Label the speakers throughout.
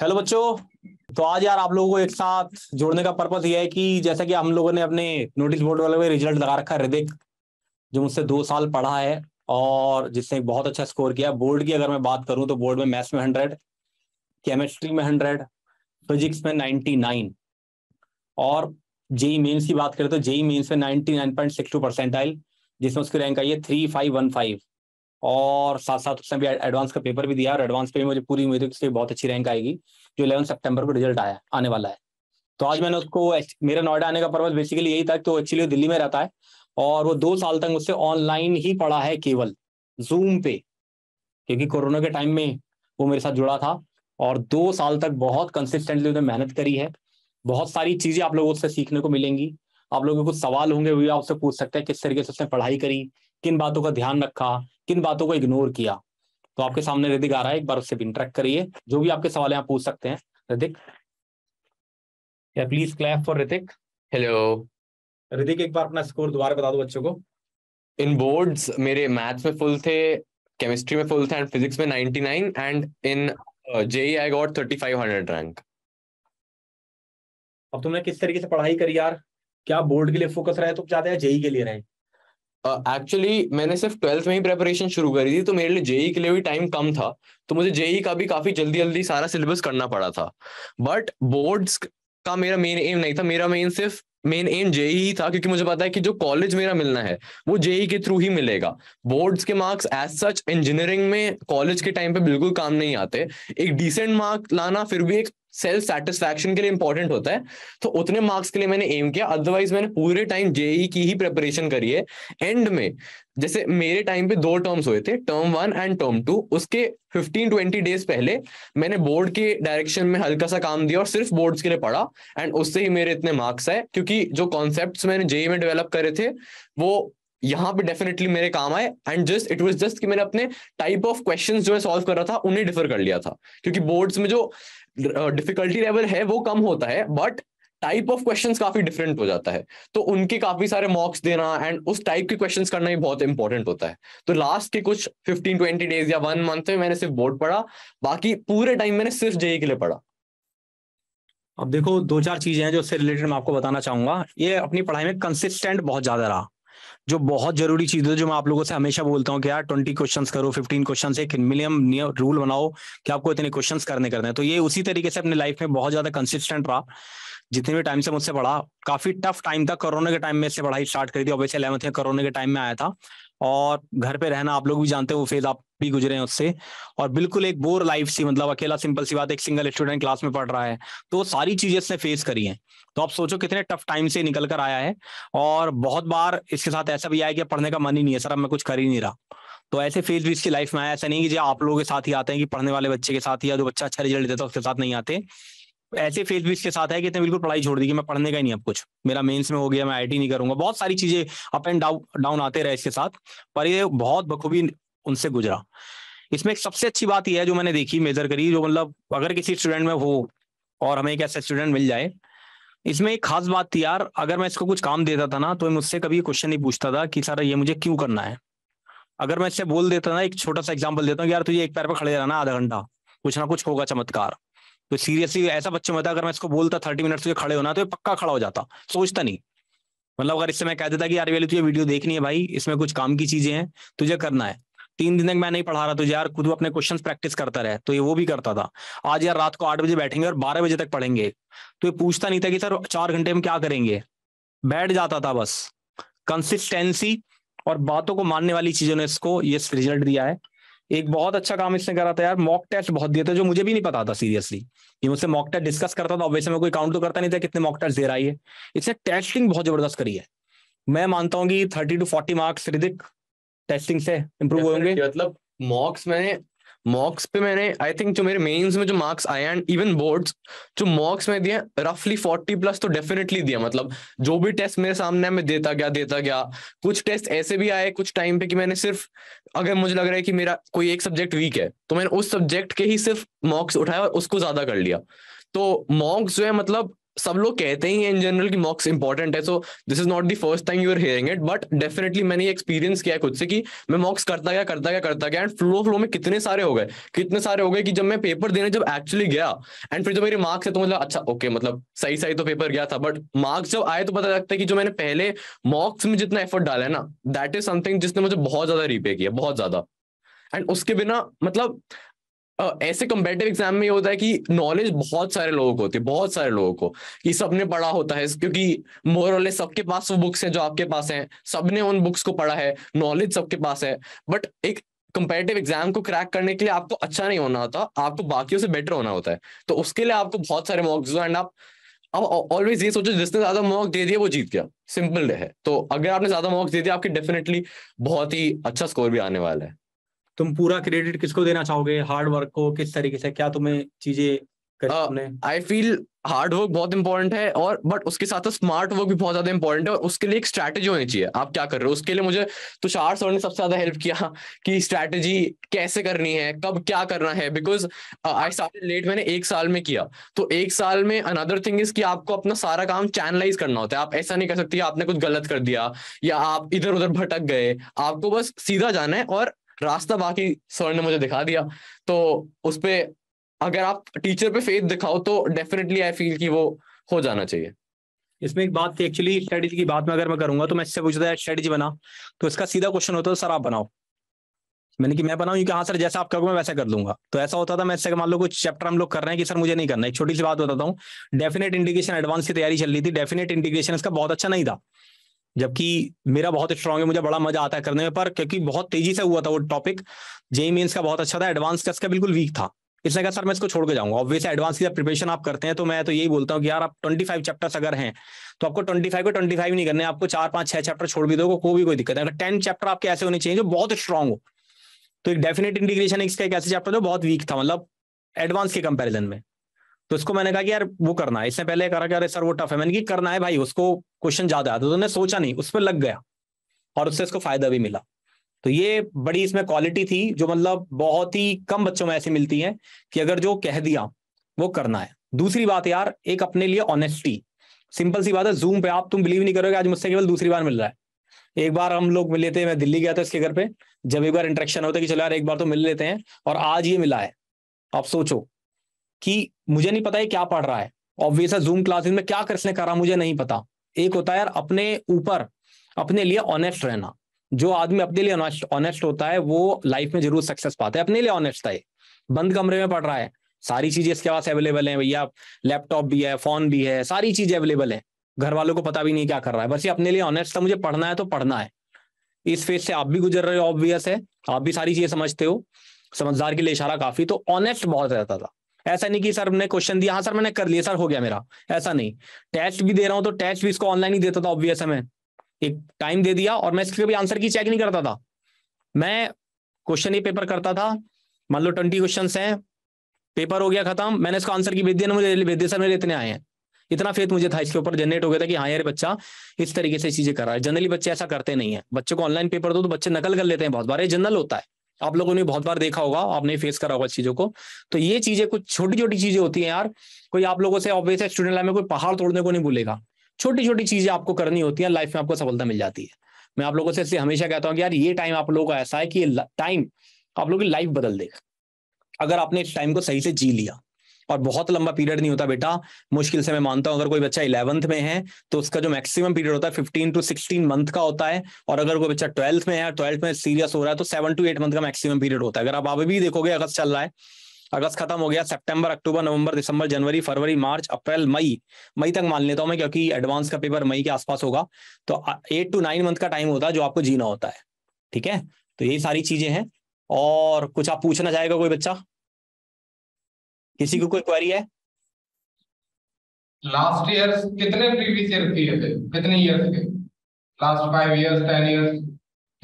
Speaker 1: hello बच्चों तो आज यार आप लोगों को एक साथ जोड़ने का पर्पज ये है कि जैसा कि हम लोगों ने अपने नोटिस बोर्ड वाले में रिजल्ट लगा रखा है हृदय जो मुझसे दो साल पढ़ा है और जिसने बहुत अच्छा स्कोर किया बोर्ड की अगर मैं बात करूं तो बोर्ड में मैथ्स में हंड्रेड केमिस्ट्री में हंड्रेड फिजिक्स में नाइन्टी नाइन और जेई मेन्स e की बात करें तो जेई मेन्स e में ninety nine point six two percentile जिसमें उसकी रैंक आई है थ्री फाइव वन फाइव और साथ साथ उसने भी एडवांस का पेपर भी दिया और एडवांस पे भी मुझे पूरी उम्मीद है कि बहुत अच्छी रैंक आएगी जो इलेवन सेप्टेम्बर को रिजल्ट आया आने वाला है तो आज मैंने उसको मेरा नोएडा आने का पर्पज बेसिकली यही था कि वो एक्चुअली दिल्ली में रहता है और वो दो साल तक उससे ऑनलाइन ही पढ़ा है केवल जूम पे क्योंकि कोरोना के टाइम में वो मेरे साथ जुड़ा था और दो साल तक बहुत कंसिस्टेंटली उसने मेहनत करी है बहुत सारी चीजें आप लोगों से सीखने को मिलेंगी आप लोगों के कुछ सवाल होंगे भी आपसे पूछ सकते हैं किस तरीके से उसने पढ़ाई करी किन बातों का ध्यान रखा किन बातों को इग्नोर किया तो आपके सामने रिदिक आ रहा है एक बार उससे भी इंटरेक्ट करिए जो भी आपके सवाल यहाँ पूछ सकते हैं Hrithik please clap for Hrithik hello Hrithik एक बार अपना स्कोर दोबारा बता दो बच्चों को इन बोर्ड्स मेरे मैथ्स में
Speaker 2: फुल थे केमिस्ट्री में फुल थे एंड फिजिक्स में 99 and in JEE I got 3500 rank
Speaker 1: अब तुमने किस तरीके से पढ़ाई करी यार क्या बोर्ड के लिए फोकस रहे तो ज्यादा या जेई के लिए रहे एक्चुअली uh, मैंने सिर्फ ट्वेल्थ में ही
Speaker 2: प्रेपरेशन शुरू करी थी तो मेरे लिए जेई के लिए भी टाइम कम था तो मुझे जेई का भी काफी जल्दी जल्दी सारा सिलेबस करना पड़ा था बट बोर्ड का मेरा मेन एम नहीं था मेरा मेन सिर्फ मेन एम जेई ही था क्योंकि मुझे पता है कि जो कॉलेज मेरा मिलना है वो जेई के थ्रू ही मिलेगा बोर्ड्स के मार्क्स एज सच इंजीनियरिंग में कॉलेज के टाइम पे बिल्कुल काम नहीं आते एक डिसेंट मार्क लाना फिर भी एक सेल्फ सेटिस्फैक्शन के लिए इंपॉर्टेंट होता है तो उतने मार्क्स के लिए मैंने एम किया अदरवाइज मैंने पूरे टाइम जेई e की ही प्रेपरेशन करी है एंड में जैसे मेरे टाइम पे दो टर्म्स हुए थे term one and term two उसके 15-20 डेज पहले मैंने बोर्ड के डायरेक्शन में हल्का सा काम दिया और सिर्फ बोर्ड्स के लिए पढ़ा एंड उससे ही मेरे इतने मार्क्स आए क्योंकि जो कॉन्सेप्ट मैंने जेई e में डेवलप करे थे वो यहाँ पे डेफिनेटली मेरे काम आए and just it was just कि मैंने अपने टाइप ऑफ क्वेश्चन जो है सॉल्व कर रहा था उन्हें डिफर कर लिया था क्योंकि बोर्ड्स में जो डिफिकल्टी लेवल है वो कम होता है बट टाइप ऑफ क्वेश्चन काफी डिफरेंट हो जाता है तो उनके काफी सारे मॉक्स देना एंड उस टाइप के क्वेश्चन करना भी बहुत इंपॉर्टेंट होता है तो लास्ट के कुछ फिफ्टीन ट्वेंटी डेज या वन मंथ में मैंने सिर्फ बोर्ड पढ़ा बाकी पूरे टाइम मैंने सिर्फ जेई e के
Speaker 1: लिए पढ़ा अब देखो दो चार चीजें हैं जो उससे रिलेटेड मैं आपको बताना चाहूंगा ये अपनी पढ़ाई में कंसिस्टेंट बहुत ज्यादा रहा जो बहुत जरूरी चीज है जो मैं आप लोगों से हमेशा बोलता हूँ कि यार ट्वेंटी क्वेश्चन करो फिफ्टीन क्वेश्चन एक मिनिमम रूल बनाओ कि आपको इतने क्वेश्चन करने करने हैं तो ये उसी तरीके से अपने लाइफ में बहुत ज्यादा कंसिस्टेंट रहा जितने भी टाइम से मुझसे पढ़ा काफी टफ टाइम था कोरोना के टाइम में इससे पढ़ाई स्टार्ट करी थी ऑब्वियसली इलेवंथ में कोरोना के टाइम में आया था और घर पे रहना आप लोग भी जानते हो वो फेज आप भी गुजरे हैं उससे और बिल्कुल एक बोर लाइफ सी मतलब अकेला सिंपल सी बात एक सिंगल स्टूडेंट क्लास में पढ़ रहा है तो सारी चीजें इसने फेस करी हैं तो आप सोचो कितने टफ टाइम से निकल कर आया है और बहुत बार इसके साथ ऐसा भी आया कि पढ़ने का मन ही नहीं है सर अब मैं कुछ कर ही नहीं रहा तो ऐसे फेज भी इसकी लाइफ में आया ऐसा नहीं कि जो आप लोगों के साथ ही आते हैं कि पढ़ने वाले बच्चे के साथ ही या जो बच्चा अच्छा रिजल्ट देता है उसके साथ नहीं आते ऐसे फेज भी इसके साथ है कि इसने बिल्कुल पढ़ाई छोड़ दी कि मैं पढ़ने का ही नहीं अब कुछ मेरा मेंस में हो गया मैं आईटी नहीं करूंगा बहुत सारी चीजें अप एंड डाउन डाउन आते रहे इसके साथ पर ये बहुत बखूबी उनसे गुजरा इसमें एक सबसे अच्छी बात यह है जो मैंने देखी मेजर करी जो मतलब अगर किसी स्टूडेंट में हो और हमें एक ऐसा स्टूडेंट मिल जाए इसमें एक खास बात थी यार अगर मैं इसको कुछ काम देता था ना तो मुझसे कभी क्वेश्चन नहीं पूछता था कि सर ये मुझे क्यों करना है अगर मैं इससे बोल देता ना एक छोटा सा एग्जाम्पल देता हूँ यार तुझे एक पैर पर खड़े रहना आधा घंटा कुछ ना कुछ होगा चमत्कार तो सीरियसली ऐसा बच्चे में अगर मैं इसको बोलता थर्टी मिनट्स के खड़े होना तो ये पक्का खड़ा हो जाता सोचता नहीं मतलब अगर इससे मैं कह देता कि यार वाली तुझे वीडियो देखनी है भाई इसमें कुछ काम की चीजें हैं तुझे करना है तीन दिन तक मैं नहीं पढ़ा रहा तुझे यार खुद अपने क्वेश्चन प्रैक्टिस करता रहे तो ये वो भी करता था आज यार रात को आठ बजे बैठेंगे और बारह बजे तक पढ़ेंगे तो ये पूछता नहीं था कि सर चार घंटे हम क्या करेंगे बैठ जाता था बस कंसिस्टेंसी और बातों को मानने वाली चीजों ने इसको ये रिजल्ट दिया है एक बहुत अच्छा काम इसने करा था यार मॉक टेस्ट बहुत दिए थे जो मुझे भी नहीं पता था सीरियसली ये मुझसे मॉक टेस्ट डिस्कस करता था वैसे मैं कोई काउंट तो करता नहीं था कितने मॉक टेस्ट दे रहा है इसने टेस्टिंग बहुत जबरदस्त करी है मैं मानता हूँ कि थर्टी टू फोर्टी मार्क्स रिदिक टेस्टिंग से इम्प्रूव
Speaker 2: होंगे मतलब मॉक्स मैंने मॉक्स पे मैंने आई थिंक जो मेरे मेंस में जो मार्क्स आए एंड इवन बोर्ड्स जो मॉक्स में दिए रफली फोर्टी प्लस तो डेफिनेटली दिया मतलब जो भी टेस्ट मेरे सामने मैं देता गया देता गया कुछ टेस्ट ऐसे भी आए कुछ टाइम पे कि मैंने सिर्फ अगर मुझे लग रहा है कि मेरा कोई एक सब्जेक्ट वीक है तो मैंने उस सब्जेक्ट के ही सिर्फ मॉक्स उठाया और उसको ज्यादा कर लिया तो मॉक्स जो है मतलब सब लोग कहते ही हैं इन जनरल की मॉक्स इंपॉर्टेंट है so this is not the first time you are hearing it but definitely मैंने ये एक्सपीरियंस किया खुद से कि मैं मॉक्स करता गया करता गया करता गया एंड फ्लो फ्लो में कितने सारे हो गए कितने सारे हो गए कि जब मैं पेपर देने जब एक्चुअली गया एंड फिर जो मेरे मार्क्स है तो मतलब अच्छा ओके मतलब सही सही तो पेपर गया था बट मार्क्स जब आए तो पता लगता है कि जो मैंने पहले मॉक्स में जितना एफर्ट डाला है ना दैट इज समथिंग जिसने मुझे बहुत ज्यादा रीपे किया बहुत ज्यादा एंड उसके बिना मतलब ऐसे कम्पेटिव एग्जाम में ये होता है कि नॉलेज बहुत सारे लोगों को होती है बहुत सारे लोगों को कि सबने पढ़ा होता है क्योंकि मोर सबके पास वो बुक्स हैं जो आपके पास हैं सबने उन बुक्स को पढ़ा है नॉलेज सबके पास है बट एक कंपेरेटिव एग्जाम को क्रैक करने के लिए आपको अच्छा नहीं होना होता आपको बाकियों से बेटर होना होता है तो उसके लिए आपको बहुत सारे मॉक्स दो एंड आप अब ऑलवेज ये सोचो जिसने ज्यादा मॉक दे दिया वो जीत गया सिंपल है तो अगर आपने ज्यादा मॉक्स दे दिया आपके डेफिनेटली बहुत ही अच्छा स्कोर भी आने वाला है तुम पूरा क्रेडिट किसको देना चाहोगे हार्ड वर्क को किस तरीके से क्या तुम्हें चीजें आई फील हार्ड वर्क बहुत इंपॉर्टेंट है और बट उसके साथ स्मार्ट वर्क भी बहुत ज्यादा इंपॉर्टेंट है और उसके लिए एक स्ट्रैटेजी होनी चाहिए आप क्या कर रहे हो उसके लिए मुझे तुषार सर ने सबसे ज्यादा हेल्प किया कि स्ट्रैटेजी कैसे करनी है कब क्या करना है बिकॉज आई स्टार्ट लेट मैंने एक साल में किया तो एक साल में अनदर थिंग इज कि आपको अपना सारा काम चैनलाइज करना होता है आप ऐसा नहीं कर सकते आपने कुछ गलत कर दिया या आप इधर उधर भटक गए आपको बस सीधा जाना है और रास्ता बाकी सर ने मुझे दिखा दिया तो उस पर अगर आप टीचर पे
Speaker 1: फेथ दिखाओ तो डेफिनेटली आई फील कि वो हो जाना चाहिए इसमें एक बात थी एक्चुअली स्ट्रेटेजी की बात में अगर मैं करूंगा तो मैं इससे पूछता है स्ट्रेटेजी बना तो इसका सीधा क्वेश्चन होता है तो सर आप बनाओ मैंने कि मैं बनाऊं कि हाँ सर जैसा आप करोगे मैं वैसा कर दूंगा तो ऐसा होता था मैं इससे मान लो कुछ चैप्टर हम लोग कर रहे हैं कि सर मुझे नहीं करना एक छोटी सी बात बताता हूँ डेफिनेट इंडिकेशन एडवांस की तैयारी चल रही थी डेफिनेट इंडिकेशन इसका बहुत अच्छा नहीं था जबकि मेरा बहुत स्ट्रांग है मुझे बड़ा मजा आता है करने में पर क्योंकि बहुत तेजी से हुआ था वो टॉपिक जेई मेन्स का बहुत अच्छा था एडवांस कस का बिल्कुल वीक था इसने कहा सर मैं इसको छोड़ के जाऊंगा ऑब्वियस एडवांस की प्रिपरेशन आप करते हैं तो मैं तो यही बोलता हूँ कि यार आप फाइव चैप्टर्स अगर हैं तो आपको ट्वेंटी फाइव को फाइव नहीं करने आपको चार पांच छह चैप्टर छोड़ भी दो को भी कोई दिक्कत है अगर टेन चैप्टर आपके ऐसे होने चाहिए जो बहुत स्ट्रांग हो तो एक डेफिनेट इंटीग्रेशन इसका एक ऐसे चैप्टर जो बहुत वीक था मतलब एडवांस के कंपेरिजन में तो इसको मैंने कहा कि यार वो करना है इससे पहले करा कि अरे सर वो टफ है मैंने कि करना है भाई उसको क्वेश्चन ज्यादा आता तो उन्होंने सोचा नहीं उस पर लग गया और उससे इसको फायदा भी मिला तो ये बड़ी इसमें क्वालिटी थी जो मतलब बहुत ही कम बच्चों में ऐसी मिलती है कि अगर जो कह दिया वो करना है दूसरी बात यार एक अपने लिए ऑनेस्टी सिंपल सी बात है जूम पे आप तुम बिलीव नहीं करोगे आज मुझसे केवल दूसरी बार मिल रहा है एक बार हम लोग मिले थे मैं दिल्ली गया था इसके घर पे जब एक बार इंटरेक्शन होता है कि चलो यार एक बार तो मिल लेते हैं और आज ये मिला है आप सोचो कि मुझे नहीं पता ये क्या पढ़ रहा है ऑब्वियस है जूम क्लासेस में क्या कृष्ण कर रहा मुझे नहीं पता एक होता है यार अपने ऊपर अपने लिए ऑनेस्ट रहना जो आदमी अपने लिए ऑनेस्ट होता है वो लाइफ में जरूर सक्सेस पाता है अपने लिए ऑनेस्ट है बंद कमरे में पढ़ रहा है सारी चीजें इसके पास अवेलेबल है भैया लैपटॉप भी है फोन भी है सारी चीजें अवेलेबल है घर वालों को पता भी नहीं क्या कर रहा है बस ये अपने लिए ऑनेस्ट था मुझे पढ़ना है तो पढ़ना है इस फेज से आप भी गुजर रहे हो ऑब्वियस है आप भी सारी चीजें समझते हो समझदार के लिए इशारा काफी तो ऑनेस्ट बहुत रहता था ऐसा नहीं कि सर ने क्वेश्चन दिया हाँ सर मैंने कर लिया सर हो गया मेरा ऐसा नहीं टेस्ट भी दे रहा हूँ तो टेस्ट भी इसको ऑनलाइन ही देता था ऑब्वियस है मैं एक टाइम दे दिया और मैं इसके भी आंसर की चेक नहीं करता था मैं क्वेश्चन ही पेपर करता था मान लो ट्वेंटी क्वेश्चन है पेपर हो गया खत्म मैंने इसका आंसर की भेज दिया मुझे भेज दिया सर मेरे इतने आए हैं इतना फेथ मुझे था इसके ऊपर जनरेट हो गया था कि हाँ यार बच्चा इस तरीके से चीजें कर रहा है जनरली बच्चे ऐसा करते नहीं है बच्चे को ऑनलाइन पेपर दो तो बच्चे नकल कर लेते हैं बहुत बार ये जनरल होता है आप लोगों ने बहुत बार देखा होगा आपने फेस करा होगा चीजों को तो ये चीजें कुछ छोटी छोटी चीजें होती हैं यार कोई आप लोगों से ऑब्वियस है स्टूडेंट लाइफ में कोई पहाड़ तोड़ने को नहीं भूलेगा छोटी छोटी चीजें आपको करनी होती है लाइफ में आपको सफलता मिल जाती है मैं आप लोगों से इसलिए हमेशा कहता हूँ कि यार ये टाइम आप लोगों का ऐसा है कि ये टाइम आप लोगों की लाइफ बदल देगा अगर आपने इस टाइम को सही से जी लिया और बहुत लंबा पीरियड नहीं होता बेटा मुश्किल से मैं मानता हूं अगर कोई बच्चा इलेवंथ में है तो उसका जो मैक्सिमम पीरियड होता है फिफ्टीन टू सिक्सटीन मंथ का होता है और अगर कोई बच्चा ट्वेल्थ में है ट्वेल्थ में सीरियस हो रहा है तो सेवन टू एट मंथ का मैक्सिमम पीरियड होता है अगर आप अभी भी देखोगे अगस्त चल रहा है अगस्त खत्म हो गया सितंबर अक्टूबर नवंबर दिसंबर जनवरी फरवरी मार्च अप्रैल मई मई तक मान लेता हूं मैं क्योंकि एडवांस का पेपर मई के आसपास होगा तो एट टू नाइन मंथ का टाइम होता है जो आपको जीना होता है ठीक है तो यही सारी चीजें हैं और कुछ आप पूछना चाहेगा कोई बच्चा किसी को कोई क्वारी है लास्ट ईयर कितने प्रीवियस ईयर किए थे कितने ईयर थे last five years ten years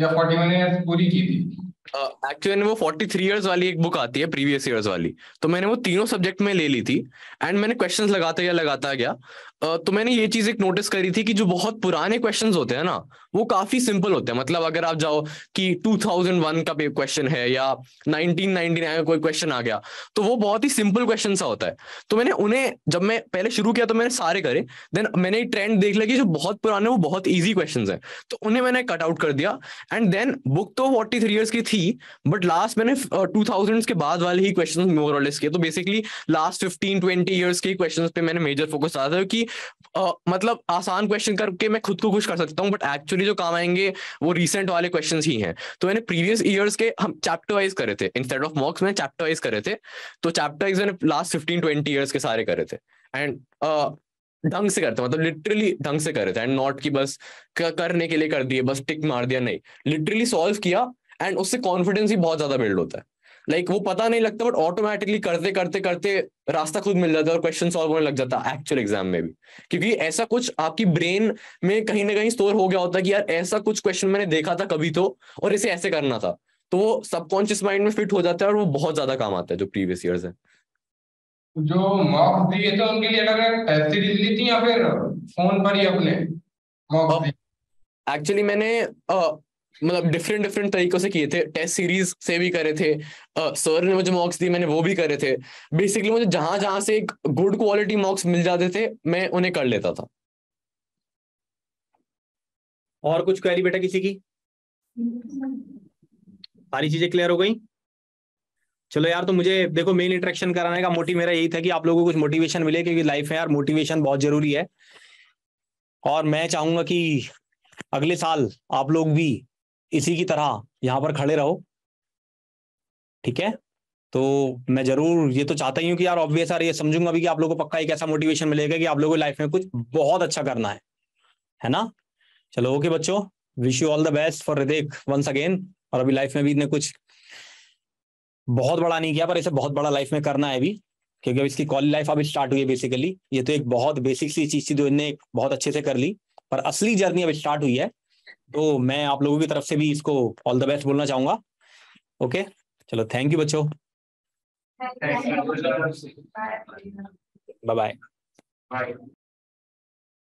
Speaker 1: या फोर्टी वन इयर्स पूरी की थी
Speaker 2: एक्चुअली uh, वो फोर्टी थ्री ईयर्स वाली एक बुक आती है प्रीवियस ईयर्स वाली तो मैंने वो तीनों सब्जेक्ट में ले ली थी एंड मैंने क्वेश्चंस लगाते या लगाता गया तो मैंने ये चीज एक नोटिस करी थी कि जो बहुत पुराने क्वेश्चन होते हैं ना वो काफी सिंपल होते हैं मतलब अगर आप जाओ कि 2001 का क्वेश्चन है या 1999 का कोई क्वेश्चन आ गया तो वो बहुत ही सिंपल क्वेश्चन सा होता है तो मैंने उन्हें जब मैं पहले शुरू किया तो मैंने सारे करे देन मैंने ट्रेंड देख लिया कि जो बहुत पुराने वो बहुत ईजी क्वेश्चन है तो उन्हें मैंने कट आउट कर दिया एंड देन बुक तो फोर्टी थ्री ईयर्स की थी बट लास्ट मैंने टू थाउजेंड के बाद वाले ही क्वेश्चन मोरलेस किए तो basically last fifteen twenty years के क्वेश्चन पे मैंने मेजर फोकस आया था कि uh, मतलब आसान क्वेश्चन करके मैं खुद को खुश कर सकता हूँ बट एक्चुअली जो काम आएंगे वो रिसेंट वाले क्वेश्चन ही हैं तो मैंने प्रीवियस ईयर्स के हम चैप्टर वाइज करे थे इंस्टेड ऑफ मॉक्स मैंने चैप्टर वाइज करे थे तो चैप्टर वाइज मैंने लास्ट फिफ्टीन ट्वेंटी ईयर्स के सारे करे थे एंड ढंग से करते मतलब लिटरली ढंग से करे थे एंड नॉट की बस करने के लिए कर दिए बस टिक मार दिया नहीं लिटरली सॉल्व किया एंड उससे कॉन्फिडेंस ही बहुत ज्यादा बिल्ड होता है लाइक like, वो पता नहीं लगता बट ऑटोमेटिकली करते करते करते रास्ता खुद मिल जाता है और क्वेश्चन सॉल्व होने लग जाता है एक्चुअल एग्जाम में भी क्योंकि ऐसा कुछ आपकी ब्रेन में कहीं ना कहीं स्टोर हो गया होता है कि यार ऐसा कुछ क्वेश्चन मैंने देखा था कभी तो और इसे ऐसे करना था तो वो सबकॉन्शियस माइंड में फिट हो जाता है और वो बहुत ज्यादा काम आता है जो प्रीवियस ईयर्स है जो मॉक दिए थे उनके लिए अलग टेस्ट थी या फिर फोन पर ही अपने मॉक एक्चुअली मैंने uh, मतलब डिफरेंट डिफरेंट तरीकों से किए थे टेस्ट सीरीज से भी करे थे सर ने मुझे मॉक्स दिए मैंने वो भी करे थे बेसिकली मुझे जहां जहां से एक गुड क्वालिटी मॉक्स मिल जाते थे मैं उन्हें कर लेता था
Speaker 1: और कुछ क्वेरी बेटा किसी की सारी चीजें क्लियर हो गई चलो यार तो मुझे देखो मेन इंट्रैक्शन कराने का मोटिव मेरा यही था कि आप लोगों को कुछ मोटिवेशन मिले क्योंकि लाइफ में यार मोटिवेशन बहुत जरूरी है और मैं चाहूंगा कि अगले साल आप लोग भी इसी की तरह यहां पर खड़े रहो ठीक है तो मैं जरूर ये तो चाहता ही हूँ कि यार ऑब्वियस यार ये समझूंगा भी कि आप लोगों को पक्का एक ऐसा मोटिवेशन मिलेगा कि आप लोगों को लाइफ में कुछ बहुत अच्छा करना है है ना चलो ओके बच्चों wish you all the best for Hrithik once again और अभी लाइफ में भी इतने कुछ बहुत बड़ा नहीं किया पर इसे बहुत बड़ा लाइफ में करना है अभी क्योंकि अब इसकी कॉलेज लाइफ अभी स्टार्ट हुई है बेसिकली ये तो एक बहुत बेसिक सी चीज थी जो इनने बहुत अच्छे से कर ली पर असली जर्नी अब स्टार्ट हुई है तो मैं आप लोगों की तरफ से भी इसको ऑल द बेस्ट बोलना चाहूंगा ओके चलो थैंक यू बच्चों बाय बाय